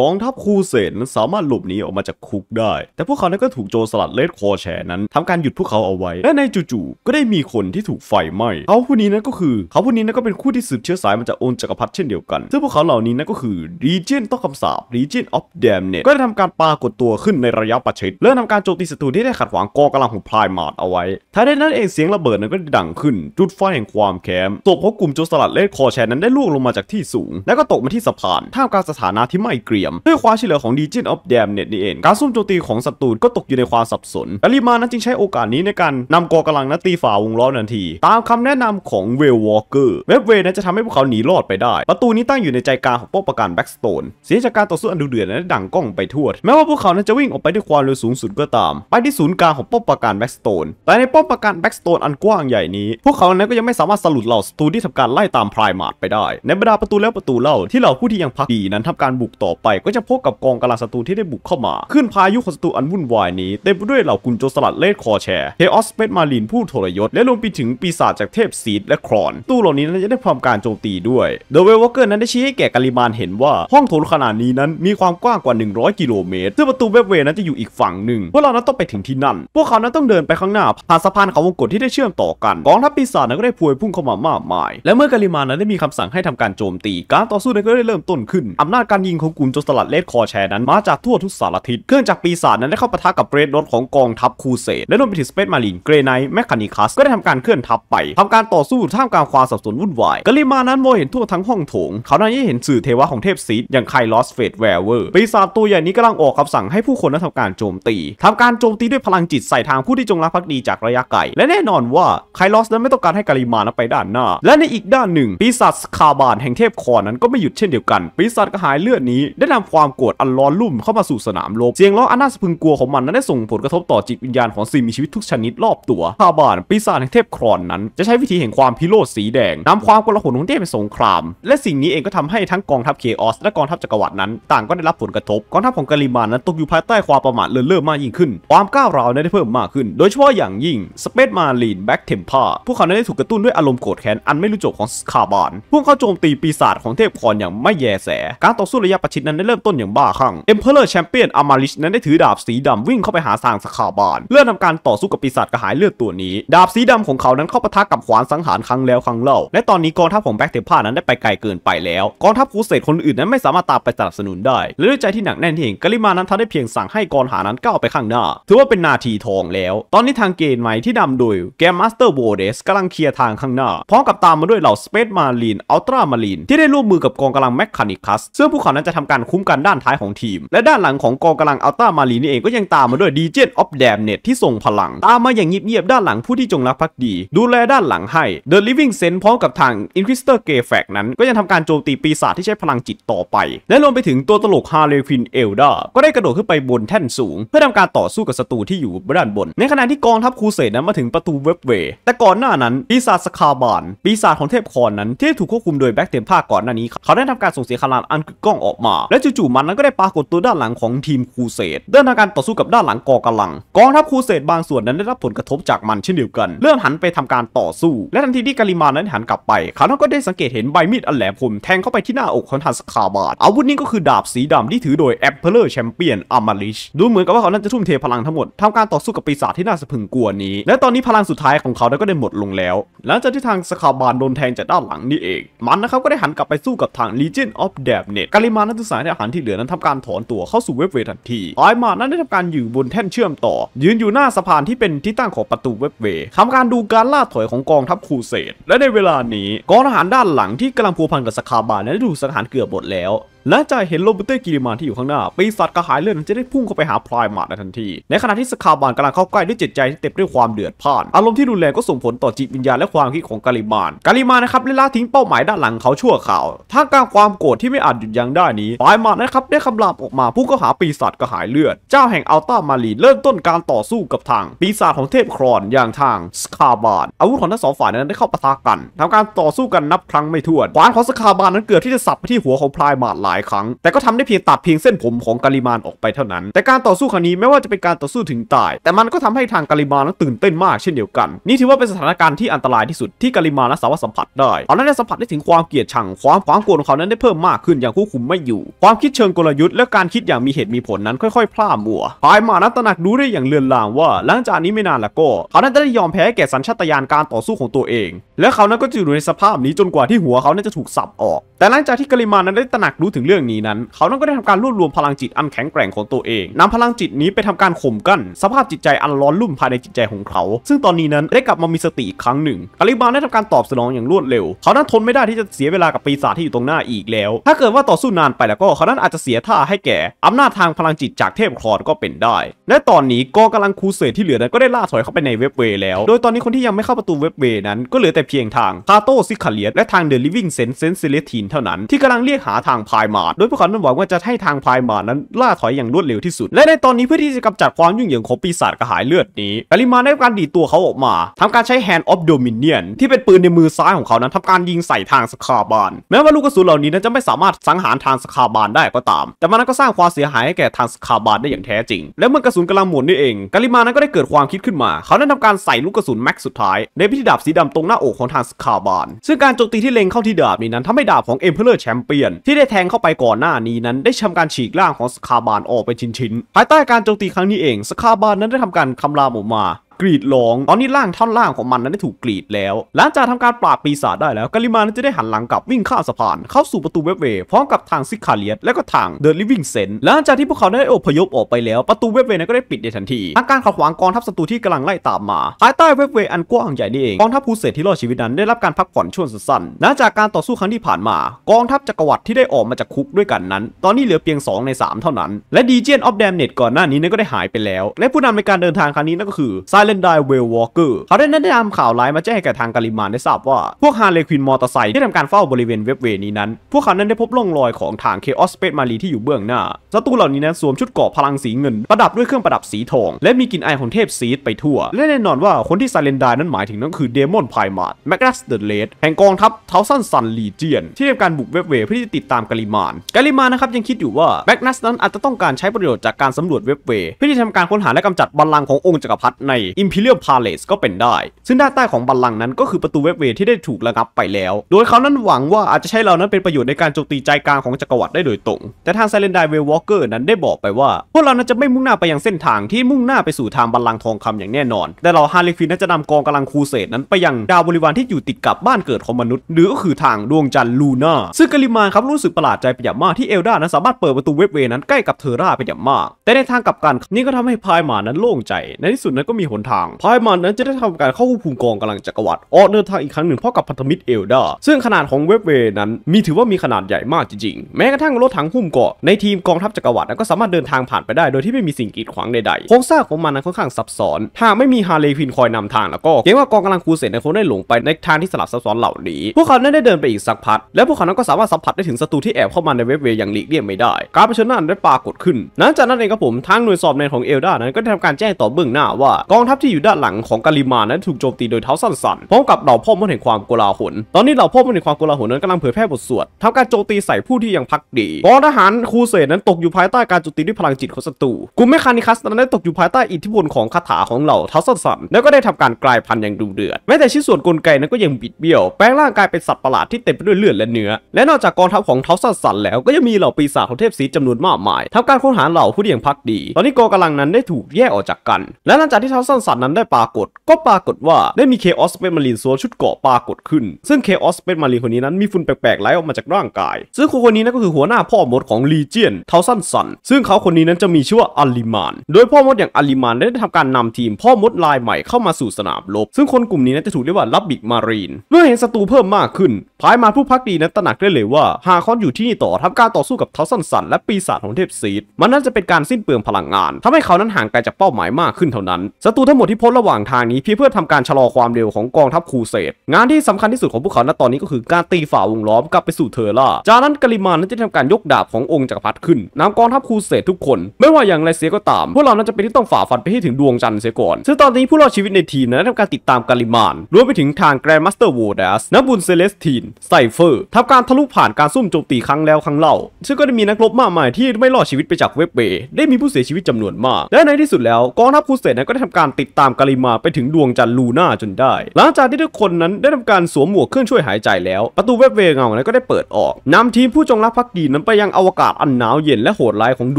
กองทัพคูเสนสามารถหลบหนีออกมาจากคุกได้ แต่พวกเขานั้นก็ถูกโจรสลัดเลดคอแฉนั้น ทำการหยุดพวกเขาเอาไว้ และในจู่ๆ ก็ได้มีคนที่ถูกไฟไหม้เขาผู้นี้นั้นก็คือเขาผู้นี้นั้นก็เป็นคู่ที่สืบเชื้อสายมาจากองค์จักรพรรดิเช่นเดียวกัน ซึ่งพวกเขาเหล่านี้นั้นก็คือรีเจนต้องคำสาบรีเจนออฟเดมเนี่ก็ได้ทำการปากฏตัวขึ้นในระยะประชิดและทำการโจมตีศัตรูที่ได้ขัดขวางกองกำลังของพลายมาดเอาไว้ท้ายไดนั้นเองเสียงระเบิดนั้นก็ดังขึ้นจุดไฟแห่งความแค้นศพวกกลุ่มโจรสลัดเลดคอแฉนั้นได้ล่วงลงมาจากที่สูง แลวก็ตกมาที่สะพานท่ามกลางสถานะที่ไม่เกรียยมด้วยความเฉลี่ยของดี e g i ออฟ f ดมเน็ตนี่เอง การซุ่มโจมตีของศัตรูก็ตกอยู่ในความสับสนและริมานั้นจึงใช้โอกาสนี้ในการนำกองกำลังนั้นตีฝ่าวงล้อมทันที ตามคำแนะนำของเวลวอลเกอร์เว็บเวนั้นจะทำให้พวกเขาหนีรอดไปได้ ประตูนี้ตั้งอยู่ในใจกลางของป้อมปราการแบ็กสโตนเสียจากการต่อสู้อันดุเดือดนั้นดังก้องไปทั่วแม้ว่าพวกเขานั้นจะวิ่งออกไปด้วยความเร็วสูงสุดก็ตาม ไปที่ศูนย์กลางของป้อมปราการแบ็กสโตนแต่ในป้อมปราการแบ็กสโตนอันกว้างใหญ่นี้ พวกเขานั้นก็ยังไม่สามารถสรุปเหล่าศัตรูที่ทำการไล่ตามพรายมาดไปได้ ในบรรดาประตูแล้วประตูเล่าที่เหล่าผู้ที่ยังพักดีนั้นทำการบุกต่อไปก็จะพบกับกองกำลังศัตรูที่ได้บุกเข้ามาขึ้นพายุของศัตรูอันวุ่นวายนี้ เต็มไปด้วยเหล่ากุญโจสลัดเลดคอแชร์เฮออสเปดมาลินผู้ทรยศ และรวมไปถึงปีศาจจากเทพซีดและครอน ตู้เหล่านี้นั้นจะได้ความการโจมตีด้วยเดอะเวลวอเกอร์นั้นได้ชี้ให้แก่กาลิมานเห็นว่า ห้องโถงขนาดนี้นั้นมีความกว้างกว่า 100 กิโลเมตรซึ่งประตูเวบเวนั้นจะอยู่อีกฝั่งหนึ่งพวกเรานั้นต้องไปถึงที่นั่น พวกเขานั้นต้องเดินไปข้างหน้าผ่านสะพานเขาวงกตที่ได้เชื่อมต่อกันกองทัพปีศาจนั้นก็ได้พวยพุ่งเข้ามามากมาย และเมื่อกาลิมานนั้นได้มีคำสั่งให้ทำการโจมตี การต่อสู้นั้นก็ได้เริ่มต้นขึ้น อำนาจการยิงของกลุ่มโจสลัดเลดคอแชร์นั้นมาจากทั่วทุกสารทิศ เครื่องจักรปีศาจนั้นได้เข้าปะทะกับเรดรถของกองทัพคูเสดและรวมไปถึงสเปซมารีนเกรไนแมคคานิคัสก็ได้ทำการเคลื่อนทัพไป ทำการต่อสู้ท่ามกลางความสับสนวุ่นวาย กาลิมานั้นมองเห็นทั่วทั้งห้องโถง เขานั้นยังเห็นสื่อเทวะของเทพซีดอย่างไคลอสเฟดแวร์เวอร์ ปีศาจตัวใหญ่นี้กำลังออกคำสั่งให้ผู้คนนั้นทำการโจมตีทำการโจมตีด้วยพลังจิตใส่ทางผู้ที่จงรักภักดีจากระยะไกล และแน่นอนว่าไคลอสนั้นไม่ต้องการให้กลิมานั้นไปด้านหน้าและในอีกด้านหนึ่งปีศาจคาบานแห่งเทพคอนั้นก็ไม่หยุดเช่นเดียวกันปีศาจกระหายเลือดนี้ได้นนำความโกรธอันร้อนรุ่มเข้ามาสู่สนามรบเสียงร้องอันน่าสะพึงกลัวของมันนั้นได้ส่งผลกระทบต่อจิตวิญญาณของสิ่งมีชีวิตทุกชนิด รอบตัวคาบาน ปีศาจแห่งเทพครอนนั้น จะใช้วิธีแห่งความพิโรธสีแดงนำความกลาหลของเทพไปสงคราม และสิ่งนี้เองก็ทำให้ทั้งกองทัพเคออส และกองทัพจักรวรรดินั้น ต่างก็ได้รับผลกระทบกองทัพของกาลิมานนั้นตกอยู่ภายใต้ความประมาทเลินเล่อมากยิ่งขึ้นความก้าวร้าวได้เพิ่มมากขึ้น โดยเฉพาะอย่างยิ่งสเปซมาลีนแบ็กเทมพาพวกเขาได้ถูกกระตุ้นด้วยอารมณ์โกรธแค้นอันไม่รู้จบของคาบานพวกเขาโจมตีปีศาจของเทพครอนอย่างไม่แยแส การต่อสู้ระยะประชิดนั้น้เริ่มต้นอย่างบ้าคลั่ง เอ็มเพลเลอร์แชมเปี้ยน อามาลิชนั้นได้ถือดาบสีดำวิ่งเข้าไปหาสางสคาบานเพื่อทำการต่อสู้กับปีศาจกระหายเลือดตัวนี้ ดาบสีดำของเขานั้น เข้าปะทะกับขวานสังหารครั้งแล้วครั้งเล่า และตอนนี้กองทัพของแบ็กเทป้านั้นได้ไปไกลเกินไปแล้ว กองทัพคูเสตคนอื่นนั้นไม่สามารถตามไปสนับสนุนได้และด้วยใจที่หนักแน่นเองกาลิมานั้นทำได้เพียงสั่งให้กองหานั้นก้าวไปข้างหน้า ถือว่าเป็นนาทีทองแล้ว ตอนนี้ทางเกณฑ์ใหม่ที่นำโดยแกมมาสเตอร์โวเดสกำลังเคลียร์ทางข้างหน้าพร้อมกับตามมาด้วยเหล่าสเปซมารีนอัลตรามารีนที่ได้ร่วมมือกับกองกำลังแมคคานิคัสซึ่งพวกเขานั้นจะทำการคุ้มกันด้านท้ายของทีม และด้านหลังของกองกำลังอัลต้ามารีนี่เองก็ยังตามมาด้วยดีเจนออฟแดมเน็ตที่ส่งพลัง ตามมาอย่างเงียบๆด้านหลังผู้ที่จงรักภักดี ดูแลด้านหลังให้เดอะลิฟวิ่งเซนพร้อมกับทางอินควิสเตอร์เกแฟกนั้นก็ยังทำการโจมตีปีศาจที่ใช้พลังจิตต่อไป และรวมไปถึงตัวตลกฮาร์เลฟินเอลดาก็ได้กระโดดขึ้นไปบนแท่นสูง เพื่อทำการต่อสู้กับศัตรูที่อยู่ด้านบน ในขณะที่กองทัพครูเสดนั้นมาถึงประตูเว็บเวย์แต่ก่อนหน้านั้นปีศาจสคาบาน ปีศาจของเทพคอนนั้นที่ถูกควบคุมโดยแบ็กเต็มภาคก่อนหน้านี้เขาได้ทำการส่งเสียงคารานอันกึกก้องออกมาแลและจู่ๆมันนั้นก็ได้ปรากฏตัวด้านหลังของทีมคูเสดเดินทางการต่อสู้กับด้านหลังกอกำลัง กองทัพคูเสดบางส่วนนั้นได้รับผลกระทบจากมันเช่นเดียวกัน เริ่มหันไปทำการต่อสู้ และทันทีที่กาลิมานั้นหันกลับไป เขาก็ได้สังเกตเห็นใบมีดอันแหลมคมแทงเข้าไปที่หน้าอกของทันสคาบาดอาวุธนี้ก็คือดาบสีดำที่ถือโดยแอปเปิลเลอร์แชมเปี้ยนอามาริชดูเหมือนกับว่าเขานั้นจะทุ่มเทพลังทั้งหมดทำการต่อสู้กับปีศาจที่น่าสะพึงกลัวนี้และตอนนี้พลังสุดท้ายของเขาก็ได้หมดลงแล้ว หลังจากที่ทางสคาบาดโดนแทงจากด้านหลังนี่เอง มันนะครับก็ได้หันกลับไปสู้กับทาง Legion of d a m n e t กาลิมานัตุสายทหารที่เหลือนั้นทำการถอนตัวเข้าสู่เว็บเวทันทีไอมานั้นได้ทำการอยู่บนแท่นเชื่อมต่อ ยืนอยู่หน้าสะพานที่เป็นที่ตั้งของประตูเว็บเวทำการดูการล่าถอยของกองทัพคูเสดและในเวลานี้ กองทหารด้านหลังที่กำลังพัวพันกับสคาบานั้นดูสังหารเกือบหมดแล้วหลังจากเห็นโรบูเต้กิริมานที่อยู่ข้างหน้า ปีศาจกระหายเลือดจะได้พุ่งเข้าไปหาพลายมาดในทันที ในขณะที่สคาบานกำลังเข้าใกล้ด้วยจิตใจ ที่เต็มด้วยความเดือดพล่าน อารมณ์ที่รุนแรงก็ส่งผลต่อจิตวิญญาณและความคิดของกาลิมานกาลิมานนะครับเล้ล่าทิ้งเป้าหมายด้านหลังเขาชั่วข่าวท่ามกลางความโกรธที่ไม่อาจหยุดยั้งได้นี้พลายมาดนะครับได้คำรามออกมาพุ่งเข้าหาปีศาจกระหายเลือด เจ้าแห่งอัลต้ามารีเริ่มต้นการต่อสู้กับทาง ปีศาจของเทพครอนอย่างทางสคาบานอาวุธของทั้งสองฝ่ายนั้นได้เข้าปะทะกันทำการต่อสู้กันนับครั้งไม่ถ้วนขวานของสคาบานนั้นเกือบที่จะสับไปที่หัวของพลายมาดหลายายครั้งแต่ก็ทำได้เพียงตัดเพียงเส้นผมของกาลิมานออกไปเท่านั้น แต่การต่อสู้ครั้งนี้ไม่ว่าจะเป็นการต่อสู้ถึงตาย แต่มันก็ทำให้ทางกาลิมานนั้นตื่นเต้นมากเช่นเดียวกัน นี่ถือว่าเป็นสถานการณ์ที่อันตรายที่สุดที่กาลิมานนั้นสามารถสัมผัสได้เขาได้สัมผัสได้ถึงความเกลียดชัง ความความโกรธของเขานั้นได้เพิ่มมากขึ้นอย่างควบคุมไม่อยู่ ความคิดเชิงกลยุทธ์และการคิดอย่างมีเหตุมีผลนั้น ค่อยๆ พล่ามัวภายมานั้นตระหนักรู้ได้อย่างเลือนลางว่า หลังจากนี้ไม่นานละก็เขานั้นได้ยอมแพ้แก่สัญชาตญาณการต่อสู้ของตัวเอง และเขานั้นก็จะอยู่ในสภาพนี้จนกว่าที่หัวเขานั้นจะถูกสับออก แต่หลังจากที่กาลิมานั้นได้ตระหนักรู้ถึงเรื่องนี้นั้น เขานัอนก็ได้ทำการรวบรวมพลังจิตอันแข็งแกร่งของตัวเอง นำพลังจิตนี้ไปทำการข่มกั้นสภาพจิตใจอันร้อนรุ่มภายในจิตใจของเขา ซึ่งตอนนี้นั้นได้กลับมามีสติอีกครั้งหนึ่งกาลิบาลได้ทำการตอบสนอง อย่างรวดเร็ว เขานั้นทนไม่ได้ที่จะเสียเวลากับปีศาจที่อยู่ตรงหน้าอีกแล้ว ถ้าเกิดว่าต่อสู้นานไปแล้วก็เขานั้นอาจจะเสียท่าให้แก่ อำนาจทางพลังจิตจากเทพครอดก็เป็นได้และตอนนี้ก็กกาลังคูเสดที่เหลือนั้นก็ได้ล่าถอยเข้าไปในเว็บเวย์แล้วโดยตอนนี้คนที่ยังไม่เข้าประตูเว็บเวย์นั้น ก็เหลือแต่เพียงทางคาโตซิคาเลียและทางเดลิวิงเซนเซนเซเลตินเท่านั้นที่กาลังเรียกหาทางพายายมาดโดยพวกเขาั้หวังว่าจะให้ทางพายมาดนั้นล่าถอยอย่างรวดเร็วที่สุด และในตอนนี้เพื่อที่จะกำจัดความยุ่งเหยิงของปีศาจกระหายเลือดนี้ กาลิมาได้การดีตัวเขาออกมา ทำการใช้ Hand of Dominion ที่เป็นปืนในมือซ้ายของเขานั้น ทำการยิงใส่ทางสคาบาน แม้ว่าลูกกระสุนเหล่านี้นั้นจะไม่สามารถสังหารทางสคาบานได้ก็ตาม แต่มันก็สร้างความเสียหายให้แก่ทางสคาบานได้อย่างแท้จริง และเมื่อกระสุนกำลังหมุนนี่เองกาลิมานั้นก็ได้เกิดความคิดขึ้นมา เขานั้นทำการใส่ลูกกระสุนแม็กสุดท้ายในพิธีดาบสีดำตรงหน้าอกของทางสคาบาน ซึ่งการโจมตีที่เล็งเข้าที่ดาบนี้นั้นทำให้ดาบของเอ็มเพลเลอร์แชมเปียนที่ได้แทงเ้าเข้าไปก่อนหน้านี้นั้นได้ทำการฉีกร่างของสคาบานออกเป็นชิ้นๆภายใต้การโจมตีครั้งนี้เอง สคาบานนั้นได้ทำการคำรามออกมากรีดร้อง ตอนนี้ร่างท่อนล่างของมันนั้นได้ถูกกรีดแล้ว หลังจากทำการปราบปีศาจได้แล้ว กาลิมานั้นจะได้หันหลังกลับวิ่งข้ามสะพาน เข้าสู่ประตูเว็บเวพร้อมกับทางซิคาเลียสและก็ทางเดอะลิฟวิ่งเซนหลังจากที่พวกเขาได้อพยพออกไปแล้ว ประตูเว็บเวนั้นก็ได้ปิดในทันทีทางการขัดขวางกองทัพศัตรูที่กำลังไล่ตามมาภายใต้เว็บเวอันกว้างใหญ่นี่เองกองทัพผูเสตที่รอดชีวิตนั้นได้รับการพักผ่อนช่วงสั้นๆหลังจากการต่อสู้ครั้งที่ผ่านมา กองทัพจักรวรรดิที่ได้ออกมาจากคุกด้วยกันนั้น ตอนนี้เหลือเพียง2ใน3 เท่านั้น และดีเจนออฟแดมเน็ตก่อนหน้านี้นั้นก็ได้หายไปแล้ว และผู้นำในการเดินทางครั้งนี้นั่นก็คือซาเลนไดเวลวอลเกอร์เขาได้นั้น้นำข่าวร้ายมาแจ้งให้ก่ทางกาลิมานได้ทราบว่า พวกฮาร์เลควินมอเตอร์ไซค์ที่ทำการเฝ้าบริเวณเว็บเวนี้นั้น พวกเขานั้นได้พบร่องรอยของทางเคออสเปซมารีที่อยู่เบื้องหน้าศัตรูเหล่านี้นั้นสวมชุดเกราะพลังสีเงิน ประดับด้วยเครื่องประดับสีทอง และมีกลิ่นอายของเทพซีดไปทั่ว และแน่นอนว่าคนที่ไซเลนไดนั้นหมายถึงนั่นคือเดมอนไพมาร์ตแมกนัสเดอะเลดแห่งกองทัพเทาสันซันลีเจียนที่ทำการบุกเว็บเวเพื่อที่จะติดตามกาลิมานกาลิมานนะครับยังคิดอยู่ว่าแมกนัสนั้นอาจจะต้องการใช้ประโยชน์จากการสำรวจเว็บเวเพื่อที่ทำการค้นหาและกำจัดบัลลังก์ขององค์จักรพรรดิในอ Imperial Palace ก็เป็นได้ ซึ่งด้านใต้ของบัลลังก์นั้นก็คือประตูเวบเวที่ได้ถูกระงับไปแล้ว โดยเขานั้นหวังว่าอาจจะใช้เรานั้นเป็นประโยชน์ในการโจมตีใจกลางของจักรวรรดิได้โดยตรง แต่ทางไซเลนไดเวลวอลเกอร์นั้นได้บอกไปว่า พวกเรานั้นจะไม่มุ่งหน้าไปยังเส้นทางที่มุ่งหน้าไปสู่ทางบัลลังก์ทองคำอย่างแน่นอน แต่เราฮาริฟินนั้นจะนำกองกำลังคูเสดนั้นไปยังดาวบริวารที่อยู่ติดกับบ้านเกิดของมนุษย์ หรือก็คือทางดวงจันทร์ลูน่า ซึ่งกลิมานครับรู้สึกประหลาดใจเป็นอย่างมากที่เอลดานั้นสามารถเปิดประตูเวบเวนั้นใกล้กับเทอร่าเป็นอย่างมากแต่ในทางกลับกันนี่ก็ทำให้พายหมานั้นโล่งใจ ในที่สุดนั้นก็มีหนทางภายมันนั้นจะได้ทำการเข้าควบคุมกองกำลังจักรวรรดิออกเดินทางอีกครั้งหนึ่งพร้อมกับพันธมิตรเอลดาซึ่งขนาดของเว็บเวนั้น มีถือว่ามีขนาดใหญ่มากจริงๆแม้กระทั่งรถถังหุ้มเกาะในทีมกองทัพจักรวรรดิก็สามารถเดินทางผ่านไปได้ โดยที่ไม่มีสิ่งกีดขวางใดๆโครงสร้างของมันนั้นค่อนข้างซับซ้อนหากไม่มีฮาเลฟินคอยนำทางแล้วก็เกรงว่ากองกำลังคูเสนคงได้หลงไปในทางที่สลับซับซ้อนเหล่านี้ พวกเขาได้เดินไปอีกสักพักและพวกเขานั้นก็สามารถสัมผัสได้ถึงศัตรูที่แอบเข้ามาในเว็บเวอย่างหลีกเลี่ยงไม่ได้การเผชิญหน้าได้ปรากฏขึ้นหลังจากนั้นเองครับผมทางหน่วยสอบในของเอลดานั้นก็ได้ทำการแจ้งต่อเบื้องหน้าว่ากองทัพที่อยู่ด้านหลังของกาลิมานั้นถูกโจมตีโดยเท้าสั้นสันพร้อมกับเหล่าพ่อมดแห่งความกลาหลตอนนี้เหล่าพ่อมดแห่งความกลาหลนั้นกำลังเผยแพร่บทสวดทำการโจมตีใส่ผู้ที่ยังพักดี กองทหารคูเสดนั้นตกอยู่ภายใต้การโจมตีด้วยพลังจิตของศัตรูกลุ่มแมคานิคัส นั้นได้ตกอยู่ภายใต้อิทธิพลของคาถาของเหล่าเท้าสั้นสันแล้วก็ได้ทำการกลายพันธุ์อย่างดุเดือด แม้แต่ชิ้นส่วนกลไกนั้นก็ยังบิดเบี้ยว แปลงร่างกายเป็นสัตว์ประหลาดที่เต็มไปด้วยเลือดและเนื้อและนอกจากกองทัพของเท้าสั้นสันแล้วก็ยังมีเหล่าปีศาจของเทพสีจำนวนมากมายทำการค้นหาเหล่าผู้ที่ยังพักดี ตอนนี้กองกำลังนั้นได้ถูกแยกออกจากกัน และหลังจากที่เท้าสั้นสัตร์นั้นได้ปรากฏ ก็ปรากฏว่าได้มีเคออสเป็นมารีนสวมชุดเกาะปรากฏขึ้น ซึ่งเคออสเป็นมารีนคนนี้นั้นมีฝุ่นแปลกๆไหลออกมาจากร่างกาย ซึ่งคนคนนี้นั่นก็คือหัวหน้าพ่อมดของลีเจียนเทาสันสันซึ่งเขาคนนี้นั้นจะมีชื่อว่าอัลลิมานโดยพ่อมดอย่างอัลลิมานได้ทำการนำทีม พ่อมดลายใหม่เข้ามาสู่สนามรบ ซึ่งคนกลุ่มนี้นั้นจะถูกเรียกว่าลับบิกมารีนเมื่อเห็นศัตรูเพิ่มมากขึ้นพายมาผู้พักดีนั้นตระหนักได้เลยว่าหากคอนอยู่ที่นี่ต่อทำการต่อสู้กับเทาสันสันและปีศาจของเทพซีดมันน้นจะเป็นการสิ้นเปลืองพลังงาน ทำให้เขานั้นห่างไกลจากเป้าหมายมากขึ้นเท่านั้นศัตรูทั้งงหมดที่พ้นระหว่างทางนี้เพียงเพื่อทำการชะลอความเร็วของกองทัพคูเซตงานที่สำคัญที่สุดของพวกเขาณตอนนี้ก็คือการตีฝ่าวงล้อมกลับไปสู่เทอร่าจากนั้นกาลิมานนั้นจะทำการยกดาบขององค์จักรพรรดิขึ้นนำกองทัพคูเซตทุกคน ไม่ว่าอย่างไรเสียก็ตาม พวกเรานั้นจะเป็นที่ต้องฝ่าฟันไปให้ถึงดวงจันทร์เสียก่อนซึ่งตอนนี้ผู้รอดชีวิตในทีมนั้นทำการติดตามกาลิมานรวมไปถึงทางแกรนด์มาสเตอร์โวดสนบุนเซเลสตินไซเฟอร์ทำการทะลุผ่านการซุ่มโจมตีครั้งแล้วครั้งเล่าซึ่งก็ได้มีนักรบมากมายที่ไม่รอดชีวิตไปจากเว็บเบ ได้มีผู้เสียชีวิตจำนวนมาก และในที่สุดแล้วกองทัพคูเซตนั้นก็ได้ทำการติตดตามกาลิมาไปถึงดวงจันทร์ลูน่าจนได้ หลังจากที่ทุกคนนั้นได้ทำการสวมหมวกเครื่องช่วยหายใจแล้ว ประตูเวฟเวเงานั้นก็ได้เปิดออกนำทีมผู้จงรักภักดีนั้นไปยังอวกาศอันหนาวเย็นและโหดร้ายของด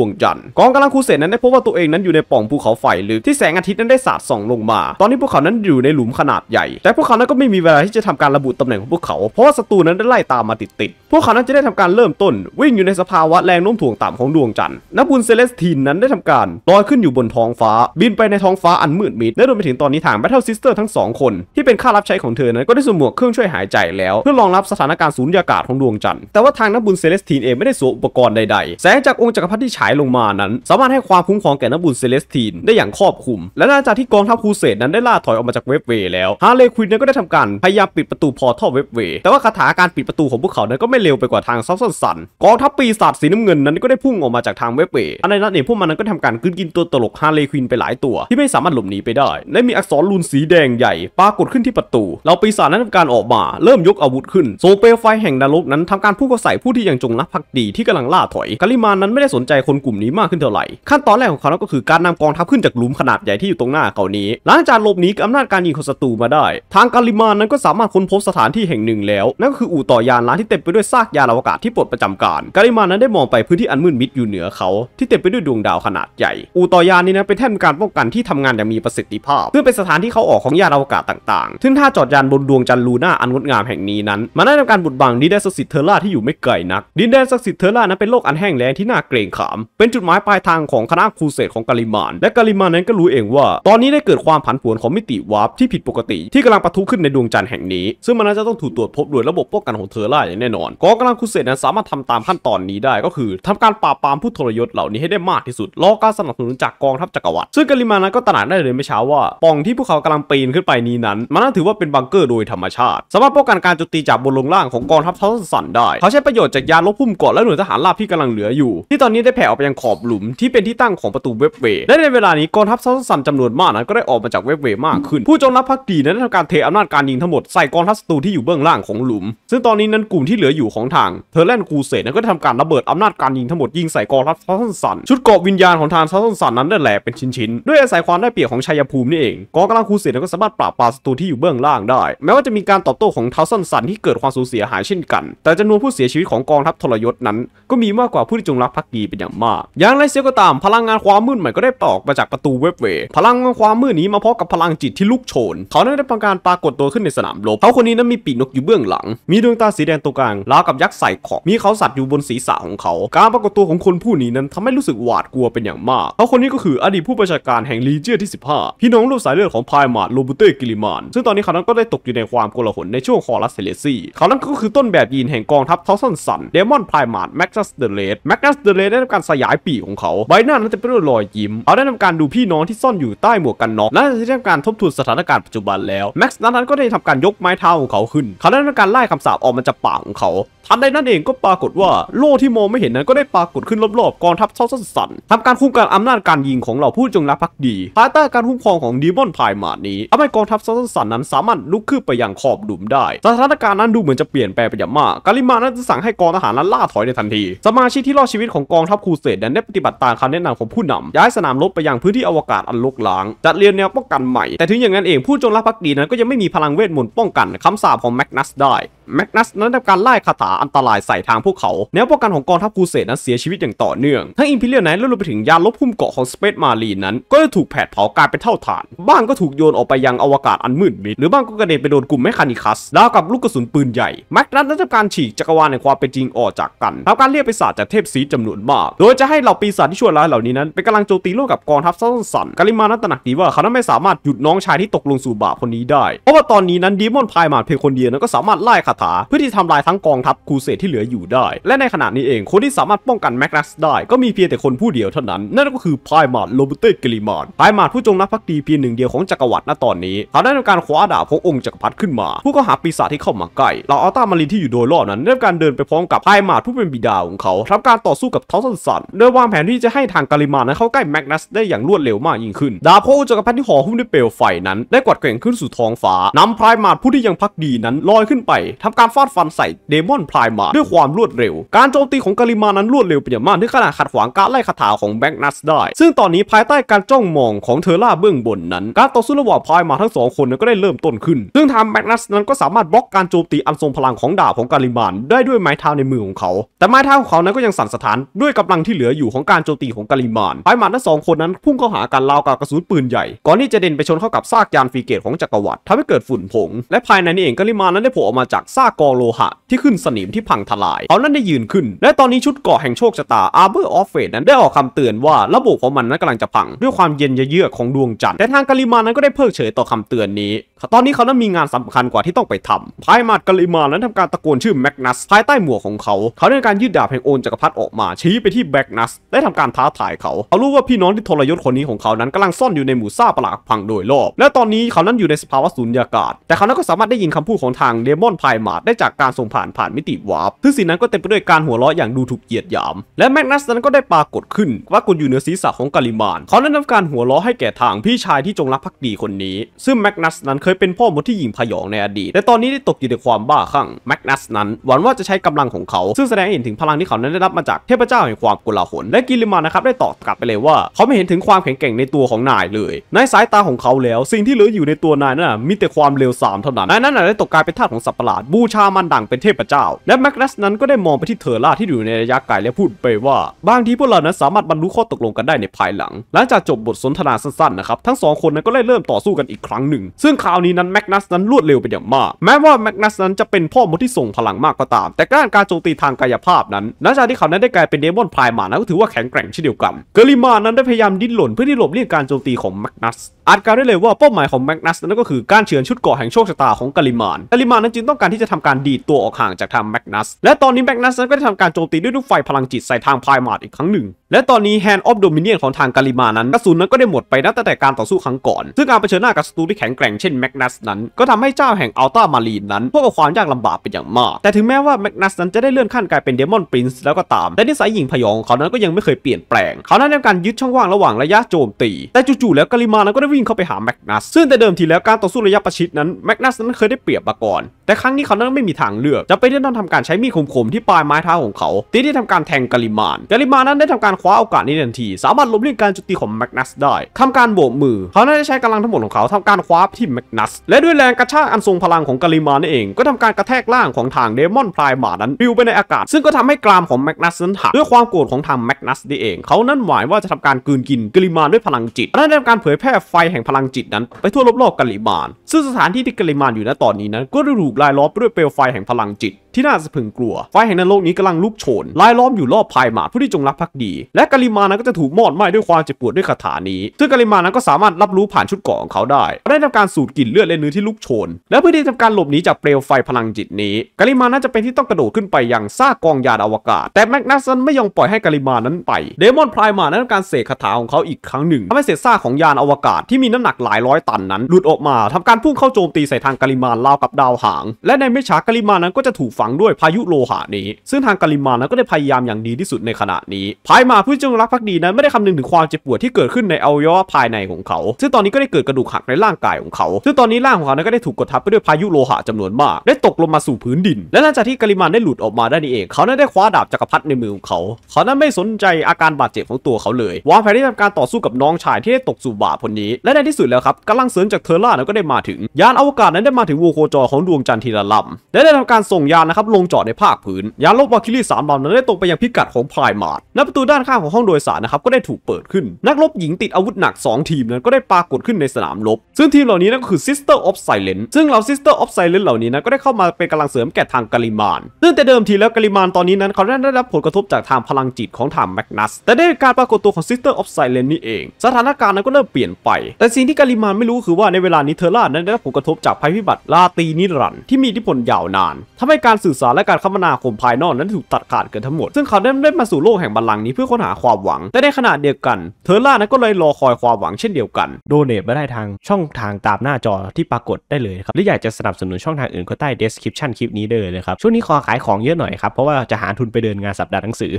วงจันทร์ กองกำลังคูเซนนั้นได้พบว่าตัวเองนั้นอยู่ในป่องภูเขาไฟหรือ ที่แสงอาทิตย์นั้นได้สาดส่องลงมา ตอนนี้พวกเขานั้นอยู่ในหลุมขนาดใหญ่ แต่พวกเขานั้นก็ไม่มีเวลาที่จะทำการระบุตำแหน่งของพวกเขา เพราะว่าศัตรูนั้นได้ไล่ตามมาติดติดพวกเขานั้นจะได้ทำการเริ่มต้น วิ่งอยู่ในสภาวะแรงโน้มถ่วงต่ำของดวงจันทร์นบุญเซเลสตินนั้นได้ทำการลอยขึ้นอยู่บนท้องฟ้า บินไปในท้องฟ้าอันมืดมิดและรวมไปถึงตอนนี้ทาง Battle Sister ทั้ง 2 คน ที่เป็นข้ารับใช้ของเธอนั้นก็ได้สวมหมวกเครื่องช่วยหายใจแล้ว เพื่อรองรับสถานการณ์สูญญากาศของดวงจันทร์แต่ว่าทางนักบุญเซเลสตีนเองไม่ได้สวมอุปกรณ์ใดๆ แสงจากองค์จักรพรรดิที่ฉายลงมานั้น สามารถให้ความคุ้มครองแก่นักบุญเซเลสตีนได้อย่างครอบคลุม และหลังจากที่กองทัพครูเสดนั้นได้ล่าถอยออกมาจากเวฟเวย์แล้วฮาเลควินนั้นก็ได้ทำการพยายามปิดประตูพอท่อเวฟเวย์แต่ว่าคาถาการปิดประตูของพวกเขานั้นก็ไม่เร็วไปกว่าทางซับซัอนสันกองทัพปีศาจสีน้ำเงินนั้นก็ได้พุ่งออกมาจากทางเวฟเวอันนั้นเองพวกมันนั้นก็ทำการกินกินตัวตลกฮาเลควินไปหลายตัว ที่ไม่สามารถหลบนีไปได้ และมีอักษรลูนสีแดงใหญ่ ปรากฏขึ้นที่ประตู เราปีศาจนั้นทำการออกมาเริ่มยกอาวุธขึ้น โซเปลไฟแห่งนรกนั้นทำการพุ่งเข้าใส่ผู้ที่ยังจงรักภักดีที่กำลังล่าถอย กาลิมานนั้นไม่ได้สนใจคนกลุ่มนี้มากขึ้นเท่าไหร่ ขั้นตอนแรกของเขาก็คือการนำกองทัพขึ้นจากหลุมขนาดใหญ่ที่อยู่ตรงหน้าเขานี้ หลังจากหลบหนีอำนาจการยิงของศัตรูมาได้ ทางกาลิมานนั้นก็สามารถค้นพบสถานที่แห่งหนึ่งแล้ว นั่นก็คืออู่ต่อยานล้านที่เต็มไปด้วยซากยานอวกาศที่ปลดประจำการกาลิมานั้นได้มองไปพื้นที่อันมืดมิดอยู่เหนือเขาที่เต็มไปด้วยดวงดาวขนาดใหญ่อู่ต่อยานนี้นะเป็นแท่นการป้องกันที่ทำงานอย่างมีประสิทธิภาพซึ่งเป็นสถานที่เข้าออกของยานอวกาศต่างๆ ซึ่งถ้าจอดยานบนดวงจันทร์ลูน่าอันงดงามแห่งนี้นั้นมันได้ทำการบุดบังดินแดนศักดิ์สิทธิ์เทอร์่าที่อยู่ไม่ไกลนัก ดินแดนศักดิ์สิทธิ์เทอร์่านั้นเป็นโลกอันแห้งแล้งที่น่าเกรงขาม เป็นจุดหมายปลายทางของคณะครูเสดของกาลิมาน และกาลิมานนั้นก็รู้เองว่า ตอนนี้ได้เกิดความผันผวนของมิติวาร์ปที่ผิดปกติ ที่กำลังปะทุขึ้นในดวงจันทร์แห่งนี้ ซึ่งมันน่าจะต้องถูกตรวจพบโดยระบบป้องกันของเทอร์่าอย่างแน่นอน กองกำลังครูเสดนั้นสามารถทำตามขั้นตอนนี้ได้ก็คือทำการปราบปรามผู้ทรยศเหล่านี้ให้ได้มากที่สุดรอการสนับสนุนจากกองทัพจักรวรรดิซึ่งกาลิมานั้นก็ตระหนักได้เลมื่อเช้าว่าป่องที่พวกเขากำลังปีนขึ้นไปนี้นั้นมันน่าถือว่าเป็นบังเกอร์โดยธรรมชาติสามารถป้องกันการโจมตีจากบนลงล่างของกองทัพทัศสันได้เขาใช้ประโยชน์จากยานลบพุ่มเกาะและหน่วยทหารราบที่กำลังเหลืออยู่ที่ตอนนี้ได้แผ่ออกไปยังขอบหลุมที่เป็นที่ตั้งของประตูเว็บเวย์และในเวลานี้กองทัพทัศสันจำนวนมากนั้นก็ได้ออกมาจากเว็บเวย์มากขึ้นผู้จงรับภักดีนั้นได้ทำการเทอำนาจการยิงทั้งหมดใส่กองทัพศัตรูที่อยู่เบื้องล่างของหลุม ซึ่งตอนนี้นั้นกลุ่มที่เหลืออยู่ของทางเทอร์แลนกูเซนก็ได้ทำการระเบิดอำนาจการยิงทั้งหมดยิงใส่กองทัพทัศสันชุดเกาะวิญญาณของทางทัศสันนั้นได้แหลกเป็นชิ้นๆด้วยอาศัยความได้เปรียบของชัยภูมินี่เองกองกำลังคูเสยก็สามารถปราบปราศัตรูที่อยู่เบื้องล่างได้ แม้ว่าจะมีการตอบโต้ของเทาซันซันที่เกิดความสูญเสียหายเช่นกัน แต่จำนวนผู้เสียชีวิตของกองทัพทรยศนั้นก็มีมากกว่าผู้ที่จงรักภักดีเป็นอย่างมาก อย่างไรเสียก็ตามพลังงานความมืดใหม่ก็ได้ปลอกมาจากประตูเว็บเวพลังงานความมืดนี้มาพร้อมกับพลังจิตที่ลุกโชนเขาได้ทำการปรากฏตัวขึ้นในสนามรบเขาคนนี้นั้นมีปีกนกอยู่เบื้องหลัง มีดวงตาสีแดงตรงกลางลากับยักษ์ใส่ขอมีเขาสัตว์อยู่บนศีรษะของเขาการปรากฏตัวของคนผู้นี้นั้นทำให้รู้สึกหวาดกลัวเป็นอย่างมากเขาคนนี้ก็คืออดีตผู้ประชาการแห่งลีเจียที่5พี่น้องลูกสายเลือดของพายมาร์ลูบูเต้กิลิมานซึ่งตอนนี้เขานั้นก็ได้ตกอยู่ในความโกลาหลในช่วงคอรัสเซเลซีเขานั้นก็คือต้นแบบยีนแห่งกองทัพทอสันสันเดมอนพายมาร์แม็กซัสเดเลสแม็กซัสเดเลสได้ทำการสยายปีกของเขา ใบหน้านั้นจะเป็นรอยยิ้มเขาได้ทำการดูพี่น้องที่ซ่อนอยู่ใต้หมวกกันน็อกและได้ทำการทบทวนสถานการณ์ปัจจุบันแล้วแม็กซ์นั้นก็ได้ทำการยกไม้เท้าของเขาขึ้น เขาได้ทำการไล่คำสาปออกมาจากปากของเขาทันใดนั่นเองก็ปรากฏว่าโล่ที่มองไม่เห็นนั้นก็ได้ปรากฏขึ้นรอบๆกองทัพอสันสันทำการคุมการอำนาจการยิงของเหล่าผู้จงรักภักดีภายใต้การการคุ้มครองของดีมอนพายมาดนี้ทำให้กองทัพซาตานสันนั้นสามารถลุกขึ้นไปอย่างขอบดุมได้ สถานการณ์นั้นดูเหมือนจะเปลี่ยนแปลงไปอย่างมาก กาลิมานั้นจะสั่งให้กองทหารนั้นล่าถอยในทันที สมาชิกที่รอดชีวิตของกองทัพคูเสดนั้นได้ปฏิบัติตามคำแนะนำของผู้นำย้ายสนามรบไปยังพื้นที่อวกาศอันลกล้างจัดเรียนแนวป้องกันใหม่แต่ถึงอย่างนั้นเองผู้จงรักภักดีนั้น ก็ยังไม่มีพลังเวทมนต์ป้องกันคำสาปของแมกนัสได้แมกนัสนั้นทำการไล่คาถาอันตรายใส่ทางพวกเขาแนวป้องกันของกองทัพกูเซนั้นเสียชีวิตอย่างต่อเนื่องทั้งอิมพีเรียลไนท์และรวมไปถึงยานลบพุ่มเกาะของสเปซมารีนั้น ก็ถูกแผดเผากลายเป็นเท่าฐาน บ้างก็ถูกโยนออกไปยังอวกาศอันมืดมิด หรือบ้างก็กระเด็นไปโดนกลุ่มแมคคานิคัสดาวกับลูกกระสุนปืนใหญ่ แมกนัสได้ทำการฉีกจักรวาลในความเป็นจริงออกจากกันทำการเรียกปีศาจจากเทพสีจำนวนมาก โดยจะให้เหล่าปีศาจที่ชั่วร้ายเหล่านี้นั้นเป็นกำลังโจมตีร่วมกับกองทัพซันสันกาลิมานั้นตระหนักดีว่าเขาไม่สามารถหยุดน้องชายที่ตกลงสู่บาปคนนี้ได้ เพราะว่าตอนนี้นั้นดีมอนพายมาเพียงคนเดียวนั้นก็สามารถไล่คาถาเพื่อที่ทำลายทั้งกองทัพคูเสตที่เหลืออยู่ได้ และในขณะนี้เองคนที่สามารถป้องกันแมกนัสได้ก็มีเพียงแต่คนผู้เดียวเท่านั้นนั่นก็คือพายมาโรเบเต้กลิมานพายมาผู้จงรักพักดีเพียงหนึ่งเดียวของจักรวรรดิณตอนนี้เขาได้ทำการคว้าดาบขององค์จักรพรรดิขึ้นมา ผู้ก็หาปีศาจที่เข้ามาใกล้เหล่าอัลตามารินที่อยู่โดยรอบนั้น ได้การเดินไปพร้อมกับไพมาผู้เป็นบิดาของเขาทำการต่อสู้กับเทาสันสันโดยวางแผนที่จะให้ทางกาลิมานั้นเข้าใกล้แมกนัสได้อย่างรวดเร็วมากยิ่งขึ้นดาบขององค์จักรพรรดิที่ห่อหุ้มด้วยเปลวไฟนั้นได้กวาดแกว่งขึ้นสู่ท้องฟ้านำพรายมาผู้ที่ยังพักดีนั้นลอยขึ้นไปทำการฟาดฟันใส่เดมอนพลามาด้วยความรวดเร็ว การโจมตีของกาลิมานั้นรวดเร็วเป็นอย่างมากถึงขนาดขัดขวางการไล่คาถาของแมกนัสได้ ซึ่งตอนนี้ภายใต้การจ้องมองของเธอล่าเบื้องบนนั้นการต่อสู้ระหว่างพายมาทั้งสองคนนั้นก็ได้เริ่มต้นขึ้น ซึ่งทางแมกนัสนั้นก็สามารถบล็อกการโจมตีอันทรงพลังของดาบของกาลิมานได้ด้วยไม้เท้าในมือของเขา แต่ไม้เท้าของเขานั้นก็ยังสั่นสะท้านด้วยกำลังที่เหลืออยู่ของการโจมตีของกาลิมานพายมาทั้งสองคนนั้นพุ่งเข้าหากันราวกับกระสุนปืนใหญ่ก่อนที่จะเด่นไปชนเข้ากับซากยานฟีเกตของจักรวรรดิทำให้เกิดฝุ่นผง และภายในนี่เองกาลิมานนั้นได้โผล่ออกมาจากซากกอโลหะ ที่ขึ้นสนิมที่พังทลาย เขานั้นได้ยืนขึ้น และตอนนี้ชุดเกาะแห่งโชคชะตาอาร์เบอร์ออฟเฟนั้นได้ออกคำเตือนว่าระบบของมันนั้นกำลังจะพังด้วยความเย็นเยือกของดวงจันทร์แต่ทางกาลิมานั้นก็ได้เพิกเฉยต่อคำเตือนนี้ ตอนนี้เขานั้นมีงานสำคัญกว่าที่ต้องไปทำพายมาดกาลิมานั้นทำการตะโกนชื่อแมกนัสภายใต้หมวกของเขา เขาได้การยืดดาบแห่งโอนจักรพรรดิออกมาชี้ไปที่แมกนัสได้ทำการท้าทายเขา เขารู้ว่าพี่น้องที่ทรยศคนนี้ของเขานั้นกำลังซ่อนอยู่ในหมู่ซาปลากพังโดยรอบ และตอนนี้เขานั้นอยู่ในสภาวะสุญญากาศ แต่เขานั้นก็สามารถได้ยินคำพูดของทางเดมอนพายมาดได้จากการส่งผ่านผ่านมิติวาร์ปซึ่งสิ่งนั้นก็เต็มไปด้วยการหัวเราะอย่างดูถูกเกียดยามและแมกนัสนั้นก็ได้ปรากฏขึ้นว่ากดอยู่เหนือศีรษะของกาลิมานเขานั้นทำการหัวเราะให้แก่ททางพี่ชายที่จงรักภักดีคนนี้ ซึ่งแมกนัสนั้นเคยเป็นพ่อมดที่หญิงพยองในอดีตแต่ตอนนี้ได้ตกอยู่ในความบ้าคลั่ง แมกนัสนั้น หวังว่าจะใช้กำลังของเขา ซึ่งแสดงเห็นถึงพลังที่เขานั้นได้รับมาจากเทพเจ้าแห่งความกุลาหลและกิริมานะครับได้ตอบกลับไปเลยว่า เขาไม่เห็นถึงความแข็งแกร่งในตัวของนายเลย ในสายตาของเขาแล้วสิ่งที่เหลืออยู่ในตัวนายนั้นมีแต่ความเลวทรามเท่านั้นนายนั้นได้ตกกลายเป็นทาสของสัตว์ประหลาด บูชามันดังเป็นเทพเจ้า และแมกนัสนั้นก็ได้มองไปที่เทอร่าที่อยู่ในระยะไกลและพูดไปว่าบางทีพวกเรานั้นสามารถบรรลุข้อตกลงกันได้ในภายหลัง หลังจากจบบทสนทนาสั้นนนะครับทั้งสองคนนั้นก็ได้เริ่มต่อสู้กันอีกครั้งหนึ่ง ซึ่งคราวนี้นั้นแมกนัสนั้นรวดเร็วเป็นอย่างมาก แม้ว่าแมกนัสนั้นจะเป็นพ่อมดที่ส่งพลังมากก็ตาม แต่การการโจมตีทางกายภาพนั้นหลังจากที่เขานั้นได้กลายเป็นเดมอนพายมานั้นก็ถือว่าแข็งแกร่งเช่นเดียวกันเกลิมานั้นได้พยายามดิ้นหล่นเพื่อที่หลบเลี่ยงการโจมตีของแมกนัสอาจกล่าวได้เลยว่าเป้าหมายของแมกนัสนั้นก็คือการเฉือนชุดเกาะแห่งโชคชะตาของกาลิมานกาลิมานนั้นจึงต้องการที่จะทำการดีดตัวออกห่างจากทางแมกนัสและตอนนี้แมกนัสนั้นก็ได้ทำการโจมตีด้วยลูกไฟพลังจิตใส่ทางพายมาดอีกครั้งหนึ่ง และตอนนี้แฮนด์ออฟโดมิเนียนของทางกาลิมานั้นกระสุนนั้นก็ได้หมดไปนับแต่การต่อสู้ครั้งก่อนซึ่งการเผชิญหน้ากับศัตรูที่แข็งแกร่งเช่นแมกนัสนั้นก็ทำให้เจ้าแห่งอัลตามารีนนั้นพวกกับความยากลำบากเป็นอย่างมากแต่ถึงแม้ว่าแมกนัสนั้นจะได้เลื่อนขั้นกลายเป็นเดมอนปรินซ์แล้วก็ตามแต่นิสัยหิงพยองเขานั้นก็ยังไม่เคยเปลี่ยนแปลง เขานั้นการยึดช่องว่างระหว่างระยะโจมตีแต่จู่ๆแล้วกาลิมานั้นก็ได้วิ่งเข้าไปหาแมกนัสซึ่งแต่เดิมทีแล้วการต่อสู้ระยะประชิดนั้นแมกนัสนั้นเคยได้เปรียบมาก่อน แต่ครั้งนี้เขานั้นไม่มีทางเลือก จะไปที่ต้องทำการใช้มีดคมๆที่ปลายไม้เท้าของเขาตีที่ทำทำการแทงกาลิมานกาลิมานนั้นได้ทำการคว้าโอกาสนี้ทันทีสามารถล้มเลี่ยงการจุตีของแมกนัสได้ทำการโบกมือเขาได้ใช้กำลังทั้งหมดของเขาทำการคว้าที่แมกนัสและด้วยแรงกระชากอันทรงพลังของกาลิมานนั่นเอง ก็ทำการกระแทกล่างของทางเดมอนพลายหมานั้นปลิวไปในอากาศซึ่งก็ทำให้กรามของแมกนัสนั้นหักด้วยความโกรธของทางแมกนัสนี่เอง เขานั้นหมายว่าจะทาการกืนกินกาลิมานด้วยพลังจิตและได้ทำการเผยแพร่ไฟไฟแห่งพลังจิตนั้นไปทั่วรอบๆกาลิมาน ซึ่งสถานที่ที่กาลิมานอยู่ณตอนนี้นั้น ก็ได้ถูกรายล้อมด้วยเปลวไฟแห่งพลังจิตที่น่าสะพึงกลัวไฟแห่งนรกนี้กำลังลุกโชน ลายล้อมอยู่รอบภายหมาผู้ที่จงรักภักดี และกาลิมานั้นก็จะถูกมอดไหม้ด้วยความเจ็บปวดด้วยคาถานี้ซึ่งกาลิมานั้นก็สามารถรับรู้ผ่านชุดเกราะของเขาได้ ได้ทำการสูดกลิ่นเลือดและเนื้อที่ลุกโชน และเพื่อที่จะทำการหลบหนีจากเปลวไฟพลังจิตนี้ กาลิมานั้นจะเป็นที่ต้องกระโดดขึ้นไปยังซากกองยานอวกาศ แต่แมกนัสซันไม่ยอมปล่อยให้กาลิมานั้นไปเดมอนพรายมานั้นทำการเสกคาถาของเขาอีกครั้งหนึ่งทำให้เศษซากของยานอวกาศที่มีน้ำหนักหลายร้อยตันนั้นหลุดออกมาทำการพุ่งเข้าโจมตีใส่ทางกาลิมานราวกับดาวหาง และในไม่ช้ากาลิมานั้นก็จะถูกังด้วยพายุโลหะนี้ ซึ่งทางกาลิมานั้นก็ได้พยายามอย่างดีที่สุดในขณะนี้ภายมาผู้จงรักภักดีนั้นไม่ได้คำนึงถึงความเจ็บปวดที่เกิดขึ้นในอวัยวะภายในของเขา ซึ่งตอนนี้ก็ได้เกิดกระดูกหักในร่างกายของเขา ซึ่งตอนนี้ร่างของเขาก็ได้ถูกกดทับไปด้วยพายุโลหะจำนวนมากได้ตกลงมาสู่พื้นดิน และหลังจากที่กาลิมานได้หลุดออกมาได้นี่เองเขานั้นได้คว้าดาบจักรพรรดิในมือของเขา เขานั้นไม่สนใจอาการบาดเจ็บของตัวเขาเลยวางแผนที่ทำการต่อสู้กับน้องชายที่ได้ตกสู่บาปคนนี้ และในที่สุดแล้วครับกำลังเสริมจากเทอร์ล่านั้นก็ได้มาถึงยานอวกาศนั้นได้มาถึงวงโคจรของดวงจันทร์ทีละลำและได้ทำการส่งยานะครับลงจอดในภาคพื้นยานลบวาคิลี่สามลำนั้นได้ตกไปยังพิกัดของพายมาดและประตูด้านข้างของห้องโดยสารนะครับก็ได้ถูกเปิดขึ้นนักรบหญิงติดอาวุธหนัก 2 ทีมนั้นก็ได้ปรากฏขึ้นในสนามรบ ซึ่งทีมเหล่านี้นั่นก็คือ Sister of Silence ซึ่งเหล่า Sister of Silence เหล่านี้นั้นก็ได้เข้ามาเป็นกำลังเสริมแก่ทางกาลิมานซึ่งแต่เดิมทีแล้วกาลิมานตอนนี้นั้นเขาได้รับผลกระทบจากทางพลังจิตของทางแมกนัสแต่ได้การปรากฏตัวของ Sister of Silence นี่เอง สถานการณ์นั้นก็เริ่มเปลี่ยนไป แต่สิ่งที่กาลิมานไม่รู้คือว่าในเวลานี้เทอร่านั้นได้รับผลกระทบจากภัยพิบัติลาตีนิรันที่มีอิทธิพลยาวนาน ทำให้การสื่อสารและการคมนาคมภายนอกนั้นถูกตัดขาดเกินทั้งหมด ซึ่งเขาได้ได้มาสู่โลกแห่งบัลลังก์นี้เพื่อค้นหาความหวัง แต่ในขณะเดียวกันเทอร่านั้นก็เลยรอคอยความหวังเช่นเดียวกัน โดเนทม่ได้ทางช่องทางตามหน้าจอที่ปรากฏได้เลยครับ หรืออยากจะสนับสนุนช่องทางอื่นก็ใต้ description คลิปนี้ได้เลยครับ ช่วงนี้ขอขายของเยอะหน่อยครับ เพราะว่าจะหาทุนไปเดินงานสัปดาห์หนังสือ